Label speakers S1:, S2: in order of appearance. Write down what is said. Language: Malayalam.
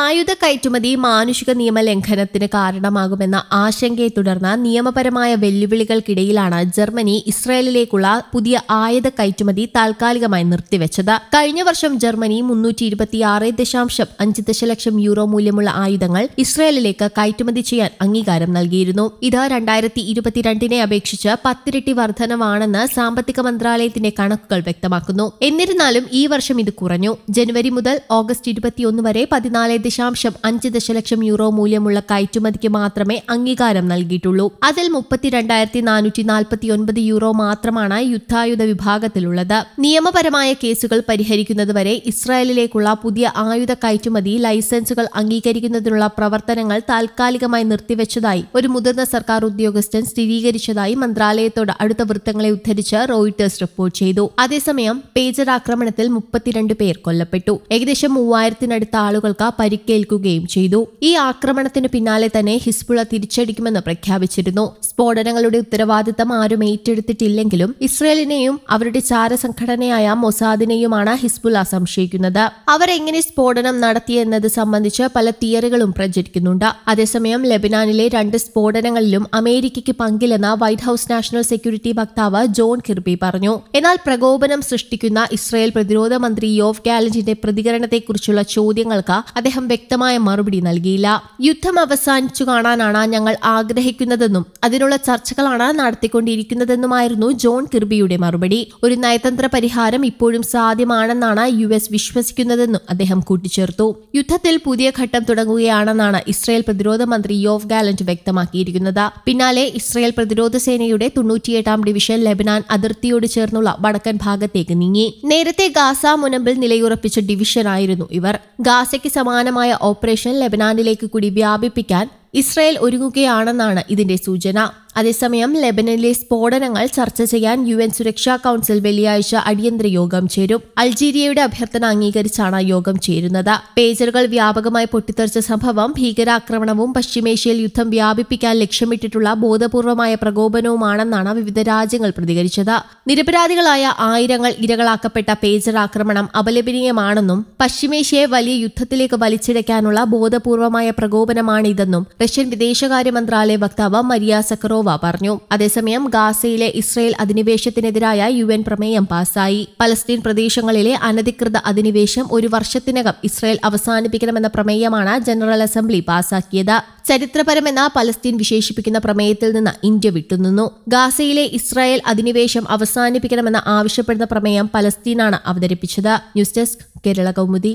S1: ആയുധ കയറ്റുമതി മാനുഷിക നിയമ ലംഘനത്തിന് കാരണമാകുമെന്ന ആശങ്കയെ തുടർന്ന് നിയമപരമായ വെല്ലുവിളികൾക്കിടയിലാണ് ജർമ്മനി ഇസ്രായേലിലേക്കുള്ള പുതിയ ആയുധ കയറ്റുമതി താൽക്കാലികമായി നിർത്തിവെച്ചത് കഴിഞ്ഞ വർഷം ജർമ്മനി മുന്നൂറ്റി ഇരുപത്തിയാറ് ദശാംശം അഞ്ച് ദശലക്ഷം യൂറോ മൂല്യമുള്ള ആയുധങ്ങൾ ഇസ്രായേലിലേക്ക് കയറ്റുമതി ചെയ്യാൻ അംഗീകാരം നൽകിയിരുന്നു ഇത് രണ്ടായിരത്തി ഇരുപത്തിരണ്ടിനെ അപേക്ഷിച്ച് പത്തിരട്ടി വർധനമാണെന്ന് സാമ്പത്തിക മന്ത്രാലയത്തിന്റെ കണക്കുകൾ വ്യക്തമാക്കുന്നു എന്നിരുന്നാലും ഈ വർഷം ഇത് കുറഞ്ഞു ജനുവരി മുതൽ ഓഗസ്റ്റ് ഇരുപത്തിയൊന്ന് വരെ പതിനാല് ദശാംശം അഞ്ച് ദശലക്ഷം യൂറോ മൂല്യമുള്ള കയറ്റുമതിക്ക് മാത്രമേ അംഗീകാരം നൽകിയിട്ടുള്ളൂ അതിൽ മുപ്പത്തിരണ്ടായിരത്തി നാനൂറ്റി നാൽപ്പത്തി ഒൻപത് യൂറോ മാത്രമാണ് യുദ്ധായുധ വിഭാഗത്തിലുള്ളത് നിയമപരമായ കേസുകൾ പരിഹരിക്കുന്നതുവരെ ഇസ്രായേലിലേക്കുള്ള പുതിയ ആയുധ കയറ്റുമതി ലൈസൻസുകൾ അംഗീകരിക്കുന്നതിനുള്ള പ്രവർത്തനങ്ങൾ താൽക്കാലികമായി നിർത്തിവെച്ചതായി ഒരു മുതിർന്ന സർക്കാർ ഉദ്യോഗസ്ഥൻ സ്ഥിരീകരിച്ചതായി മന്ത്രാലയത്തോട് അടുത്ത വൃത്തങ്ങളെ ഉദ്ധരിച്ച് റോയിട്ടേഴ്സ് റിപ്പോർട്ട് ചെയ്തു അതേസമയം പേജർ ആക്രമണത്തിൽ മുപ്പത്തിരണ്ട് പേർ കൊല്ലപ്പെട്ടു ഏകദേശം മൂവായിരത്തിനടുത്ത ആളുകൾക്ക് പരിക്കേൽക്കുകയും ചെയ്തു ഈ ആക്രമണത്തിന് പിന്നാലെ തന്നെ ഹിസ്ബുള തിരിച്ചടിക്കുമെന്ന് പ്രഖ്യാപിച്ചിരുന്നു സ്ഫോടനങ്ങളുടെ ഉത്തരവാദിത്തം ആരും ഏറ്റെടുത്തിട്ടില്ലെങ്കിലും ഇസ്രയേലിനെയും അവരുടെ ചാരസംഘടനയായ മൊസാദിനെയുമാണ് ഹിസ്ബുള സംശയിക്കുന്നത് അവരെങ്ങനെ സ്ഫോടനം നടത്തിയെന്നത് സംബന്ധിച്ച് പല തിയറികളും പ്രചരിക്കുന്നുണ്ട് അതേസമയം ലെബനാനിലെ രണ്ട് സ്ഫോടനങ്ങളിലും അമേരിക്കയ്ക്ക് പങ്കില്ലെന്ന വൈറ്റ് ഹൌസ് നാഷണൽ സെക്യൂരിറ്റി വക്താവ് ജോൺ കിർബി പറഞ്ഞു എന്നാൽ പ്രകോപനം സൃഷ്ടിക്കുന്ന ഇസ്രയേൽ പ്രതിരോധ മന്ത്രി യോഫ് ഗാലഞ്ചിന്റെ പ്രതികരണത്തെക്കുറിച്ചുള്ള ചോദ്യങ്ങൾക്ക് അദ്ദേഹം അദ്ദേഹം വ്യക്തമായ മറുപടി നൽകിയില്ല യുദ്ധം അവസാനിച്ചു കാണാനാണ് ഞങ്ങൾ ആഗ്രഹിക്കുന്നതെന്നും അതിനുള്ള ചർച്ചകളാണ് നടത്തിക്കൊണ്ടിരിക്കുന്നതെന്നുമായിരുന്നു ജോൺ കിർബിയുടെ മറുപടി ഒരു നയതന്ത്ര പരിഹാരം ഇപ്പോഴും സാധ്യമാണെന്നാണ് യു എസ് വിശ്വസിക്കുന്നതെന്നും അദ്ദേഹം കൂട്ടിച്ചേർത്തു യുദ്ധത്തിൽ പുതിയ ഘട്ടം തുടങ്ങുകയാണെന്നാണ് ഇസ്രായേൽ പ്രതിരോധ മന്ത്രി യോഫ് ഗാലന്റ് വ്യക്തമാക്കിയിരിക്കുന്നത് പിന്നാലെ ഇസ്രായേൽ പ്രതിരോധ സേനയുടെ തൊണ്ണൂറ്റിയെട്ടാം ഡിവിഷൻ ലെബനാൻ അതിർത്തിയോട് ചേർന്നുള്ള വടക്കൻ ഭാഗത്തേക്ക് നീങ്ങി നേരത്തെ ഗാസ മുനമ്പിൽ നിലയുറപ്പിച്ച ഡിവിഷനായിരുന്നു ഇവർ ഗാസയ്ക്ക് സമാന സമാനമായ ഓപ്പറേഷൻ ലെബനാനിലേക്ക് കൂടി വ്യാപിപ്പിക്കാൻ ഇസ്രയേൽ ഒരുങ്ങുകയാണെന്നാണ് ഇതിന്റെ സൂചന അതേസമയം ലെബനനിലെ സ്ഫോടനങ്ങൾ ചർച്ച ചെയ്യാൻ യു എൻ സുരക്ഷാ കൌൺസിൽ വെള്ളിയാഴ്ച അടിയന്തര യോഗം ചേരും അൾജീരിയയുടെ അഭ്യർത്ഥന അംഗീകരിച്ചാണ് യോഗം ചേരുന്നത് പേജറുകൾ വ്യാപകമായി പൊട്ടിത്തെറിച്ച സംഭവം ഭീകരാക്രമണവും പശ്ചിമേഷ്യയിൽ യുദ്ധം വ്യാപിപ്പിക്കാൻ ലക്ഷ്യമിട്ടിട്ടുള്ള ബോധപൂർവമായ പ്രകോപനവുമാണെന്നാണ് വിവിധ രാജ്യങ്ങൾ പ്രതികരിച്ചത് നിരപരാധികളായ ആയിരങ്ങൾ ഇരകളാക്കപ്പെട്ട പേജർ ആക്രമണം അപലപനീയമാണെന്നും പശ്ചിമേഷ്യയെ വലിയ യുദ്ധത്തിലേക്ക് വലിച്ചിഴയ്ക്കാനുള്ള ബോധപൂർവമായ പ്രകോപനമാണിതെന്നും റഷ്യൻ വിദേശകാര്യ മന്ത്രാലയ വക്താവ് മരിയ സക്കറോ യഹോവ പറഞ്ഞു അതേസമയം ഗാസയിലെ ഇസ്രയേൽ അധിനിവേശത്തിനെതിരായ യു എൻ പ്രമേയം പാസായി പലസ്തീൻ പ്രദേശങ്ങളിലെ അനധികൃത അധിനിവേശം ഒരു വർഷത്തിനകം ഇസ്രയേൽ അവസാനിപ്പിക്കണമെന്ന പ്രമേയമാണ് ജനറൽ അസംബ്ലി പാസാക്കിയത് ചരിത്രപരമെന്ന പലസ്തീൻ വിശേഷിപ്പിക്കുന്ന പ്രമേയത്തിൽ നിന്ന് ഇന്ത്യ വിട്ടുനിന്നു ഗാസയിലെ ഇസ്രായേൽ അധിനിവേശം അവസാനിപ്പിക്കണമെന്ന് ആവശ്യപ്പെടുന്ന പ്രമേയം പലസ്തീനാണ് അവതരിപ്പിച്ചത് ന്യൂസ് ഡെസ്ക് കേരള കൗമുദി